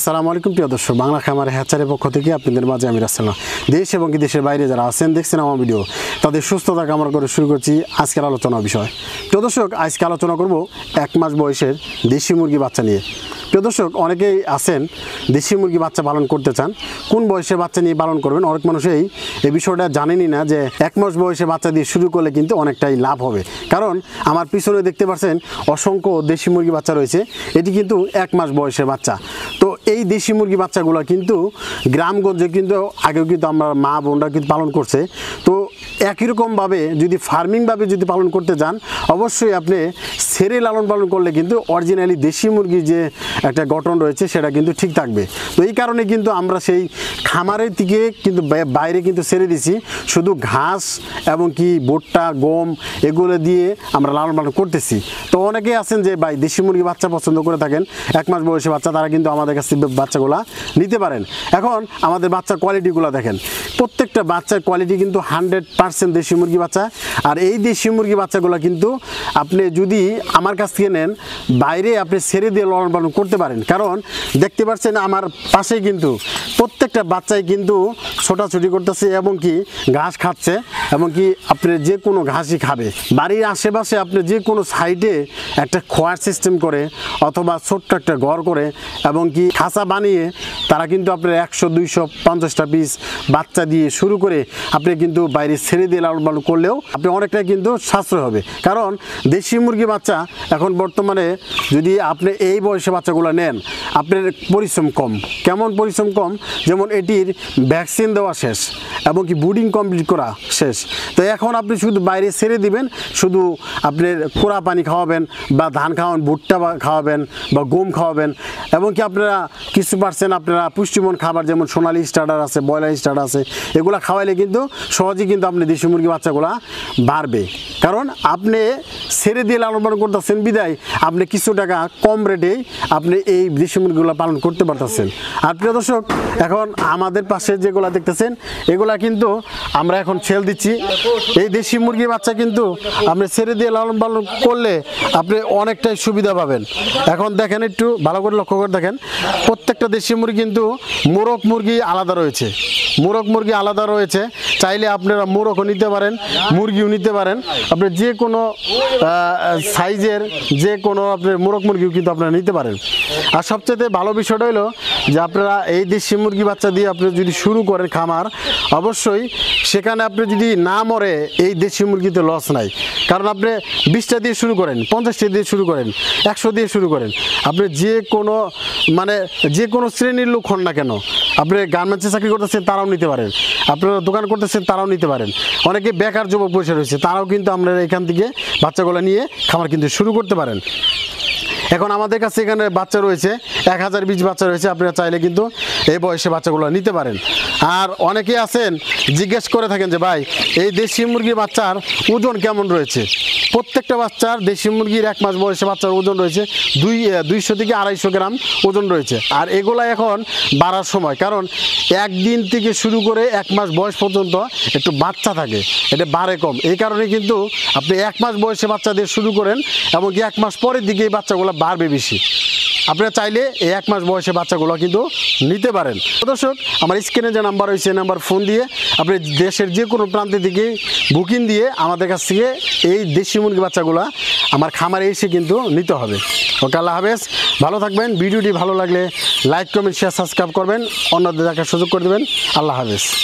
আসসালামু আলাইকুম প্রিয় দর্শক বাংলা খামারে হ্যাচারের পক্ষ থেকে আপনাদের মাঝে আমি রাসেল দেশ এবং দেশের বাইরে যারা আছেন দেখছেন আমার ভিডিও তাদের সুস্থতা কামনা করে শুরু করছি আজকের আলোচনা বিষয় প্রিয় দর্শক আজকে আলোচনা করব এক মাস বয়সের দেশি মুরগি বাচ্চা নিয়ে প্রিয় দর্শক অনেকেই আছেন দেশি মুরগি বাচ্চা পালন করতে চান কোন বয়সে বাচ্চা নিয়ে পালন করবেন অনেক মানুষই এই বিষয়টা জানেনি না যে এক মাস বয়সে বাচ্চা দিয়ে শুরু করলে কিন্তু অনেকটাই লাভ হবে কারণ আমার পিছনে দেখতে পাচ্ছেন অসংখ্য দেশি মুরগি বাচ্চা রয়েছে এটি কিন্তু এক মাস বয়সের বাচ্চা এই দেশি মুরগি বাচ্চাগুলো কিন্তু গ্রামগঞ্জে কিন্তু আগেও কিন্তু আমরা মা বোনরা কিন্তু পালন করছে তো একই রকমভাবে যদি ফার্মিংভাবে যদি পালন করতে যান অবশ্যই আপনি ছেড়ে লালন পালন করলে কিন্তু অরিজিনালি দেশি মুরগির যে একটা গঠন রয়েছে সেটা কিন্তু ঠিক থাকবে তো এই কারণে কিন্তু আমরা সেই খামারের দিকে কিন্তু বাইরে কিন্তু ছেড়ে দিছি শুধু ঘাস এবং কি ভুট্টা গম এগুলো দিয়ে আমরা লালন পালন করতেছি তো অনেকেই আছেন যে ভাই দেশি মুরগি বাচ্চা পছন্দ করে থাকেন এক মাস বয়সে বাচ্চা তারা কিন্তু আমাদের কাছে বাচ্চাগুলো নিতে পারেন এখন আমাদের বাচ্চার কোয়ালিটিগুলো দেখেন প্রত্যেকটা বাচ্চার কোয়ালিটি কিন্তু হান্ড্রেড পার্সেন্ট দেশি মুরগি বাচ্চা আর এই দেশি মুরগি বাচ্চাগুলো কিন্তু আপনি যদি আমার কাছ থেকে নেন বাইরে আপনি ছেড়ে দিয়ে লালন পালন করতে পারেন কারণ দেখতে পাচ্ছেন আমার পাশেই কিন্তু প্রত্যেকটা বাচ্চাই কিন্তু ছোটাছুটি করতেছে এবং কি ঘাস খাচ্ছে এমনকি আপনি যে কোনো ঘাসই খাবে বাড়ির আশেপাশে আপনি যে কোনো সাইডে একটা খোয়ার সিস্টেম করে অথবা ছোট্ট একটা ঘর করে এবং কি খাঁচা বানিয়ে তারা কিন্তু আপনার একশো দুইশো পঞ্চাশটা পিস বাচ্চা দিয়ে শুরু করে আপনি কিন্তু বাইরে ছেড়ে দিয়ে লাল বালু করলেও আপনি অনেকটাই কিন্তু সাশ্রয় হবে কারণ দেশি মুরগি বাচ্চা এখন বর্তমানে যদি আপনি এই বয়সে বাচ্চাগুলো নেন আপনার পরিশ্রম কম কেমন পরিশ্রম কম যেমন এটির ভ্যাকসিন দেওয়া শেষ এবং কি বুডিং কমপ্লিট করা শেষ তো এখন আপনি শুধু বাইরে ছেড়ে দিবেন শুধু আপনি কোড়া পানি খাওয়াবেন বা ধান খাওয়ান ভুট্টা খাওয়াবেন বা গম খাওয়াবেন এবং কি আপনারা কিছু পারছেন আপনারা পুষ্টিমন খাবার যেমন সোনালি স্টার্টার আছে ব্রয়লার স্টার্টার আছে এগুলো খাওয়াইলে কিন্তু সহজেই কিন্তু আপনি দেশি মুরগি বাচ্চাগুলো বাড়বে কারণ আপনি ছেড়ে দিয়ে লালন পালন করতেছেন বিদায় আপনি কিছু টাকা কম রেটে আপনি এই দেশি মুরগিগুলো পালন করতে পারতেছেন আর প্রিয় দর্শক এখন আমাদের পাশে যেগুলো দেখতেছেন এগুলা কিন্তু আমরা এখন ছেল দিচ্ছি দিচ্ছি এই দেশি মুরগির বাচ্চা কিন্তু আপনি ছেড়ে দিয়ে লালন পালন করলে আপনি অনেকটাই সুবিধা পাবেন এখন দেখেন একটু ভালো করে লক্ষ্য করে দেখেন প্রত্যেকটা দেশি মুরগি কিন্তু মোরগ মুরগি আলাদা রয়েছে মোরগ মুরগি আলাদা রয়েছে চাইলে আপনারা মোরগও নিতে পারেন মুরগিও নিতে পারেন আপনি যে কোনো সাইজের যে কোনো আপনার মোরগ মুরগিও কিন্তু আপনারা নিতে পারেন আর সবচেয়ে ভালো বিষয়টা হলো যে আপনারা এই দেশি মুরগি বাচ্চা দিয়ে আপনি যদি শুরু করেন খামার অবশ্যই সেখানে আপনি যদি না মরে এই দেশি মুরগিতে লস নাই কারণ আপনি বিশটা দিয়ে শুরু করেন পঞ্চাশটা দিয়ে শুরু করেন একশো দিয়ে শুরু করেন আপনি যে কোনো মানে যে কোনো শ্রেণীর লোক হন না কেন আপনি গার্মেন্টসে চাকরি করতেছেন তারাও নিতে পারেন আপনারা দোকান করতেছেন তারাও নিতে পারেন অনেকে বেকার যুবক বসে রয়েছে তারাও কিন্তু আপনারা এখান থেকে বাচ্চাগুলো নিয়ে খাবার কিন্তু শুরু করতে পারেন এখন আমাদের কাছে এখানে বাচ্চা রয়েছে এক হাজার বিশ বাচ্চা রয়েছে আপনারা চাইলে কিন্তু এই বয়সে বাচ্চাগুলো নিতে পারেন আর অনেকে আছেন জিজ্ঞেস করে থাকেন যে ভাই এই দেশি মুরগির বাচ্চার ওজন কেমন রয়েছে প্রত্যেকটা বাচ্চার দেশি মুরগির এক মাস বয়সে বাচ্চার ওজন রয়েছে দুই দুইশো থেকে আড়াইশো গ্রাম ওজন রয়েছে আর এগুলা এখন বাড়ার সময় কারণ একদিন থেকে শুরু করে এক মাস বয়স পর্যন্ত একটু বাচ্চা থাকে এটা বাড়ে কম এই কারণে কিন্তু আপনি এক মাস বয়সে বাচ্চাদের শুরু করেন এমনকি এক মাস পরের দিকে এই বাচ্চাগুলো বাড়বে বেশি আপনারা চাইলে এই এক মাস বয়সে বাচ্চাগুলো কিন্তু নিতে পারেন দর্শক আমার স্ক্রিনে যে নাম্বার রয়েছে নাম্বার ফোন দিয়ে আপনি দেশের যে কোনো প্রান্তে দিকে বুকিং দিয়ে আমাদের কাছ থেকে এই দেশি মুরগি বাচ্চাগুলো আমার খামারে এসে কিন্তু নিতে হবে ওকে আল্লাহ হাফেজ ভালো থাকবেন ভিডিওটি ভালো লাগলে লাইক কমেন্ট শেয়ার সাবস্ক্রাইব করবেন অন্যদের দেখার সুযোগ করে দেবেন আল্লাহ হাফেজ